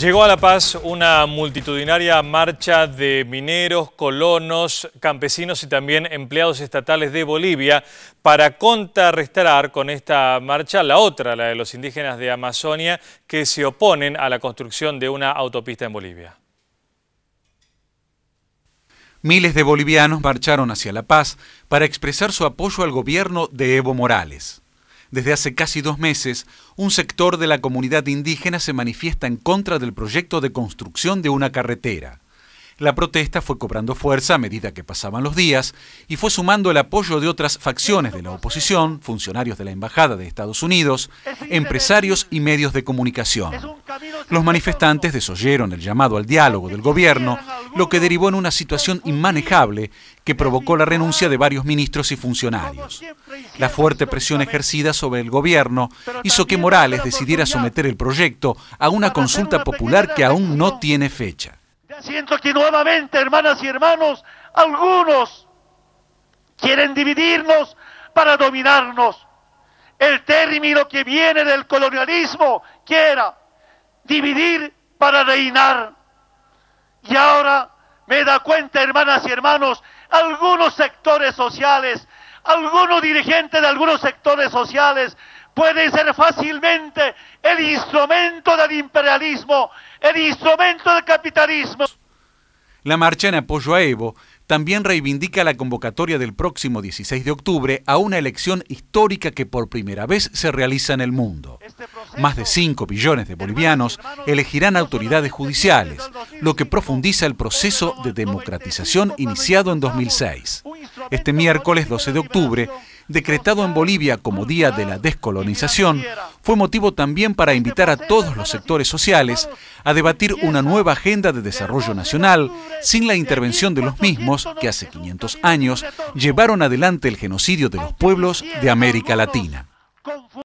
Llegó a La Paz una multitudinaria marcha de mineros, colonos, campesinos y también empleados estatales de Bolivia para contrarrestar con esta marcha la otra, la de los indígenas de Amazonia, que se oponen a la construcción de una autopista en Bolivia. Miles de bolivianos marcharon hacia La Paz para expresar su apoyo al gobierno de Evo Morales. Desde hace casi dos meses, un sector de la comunidad indígena se manifiesta en contra del proyecto de construcción de una carretera. La protesta fue cobrando fuerza a medida que pasaban los días y fue sumando el apoyo de otras facciones de la oposición, funcionarios de la Embajada de Estados Unidos, empresarios y medios de comunicación. Los manifestantes desoyeron el llamado al diálogo del gobierno lo que derivó en una situación inmanejable que provocó la renuncia de varios ministros y funcionarios. La fuerte presión ejercida sobre el gobierno hizo que Morales decidiera someter el proyecto a una consulta popular que aún no tiene fecha. Siento que nuevamente, hermanas y hermanos, algunos quieren dividirnos para dominarnos. El término que viene del colonialismo, quiera dividir para reinar. Y ahora me da cuenta, hermanas y hermanos, algunos sectores sociales, algunos dirigentes de algunos sectores sociales pueden ser fácilmente el instrumento del imperialismo, el instrumento del capitalismo. La marcha en apoyo a Evo también reivindica la convocatoria del próximo 16 de octubre a una elección histórica que por primera vez se realiza en el mundo. Este Más de 5 billones de bolivianos elegirán autoridades judiciales, lo que profundiza el proceso de democratización iniciado en 2006. Este miércoles 12 de octubre, decretado en Bolivia como Día de la Descolonización, fue motivo también para invitar a todos los sectores sociales a debatir una nueva agenda de desarrollo nacional sin la intervención de los mismos que hace 500 años llevaron adelante el genocidio de los pueblos de América Latina.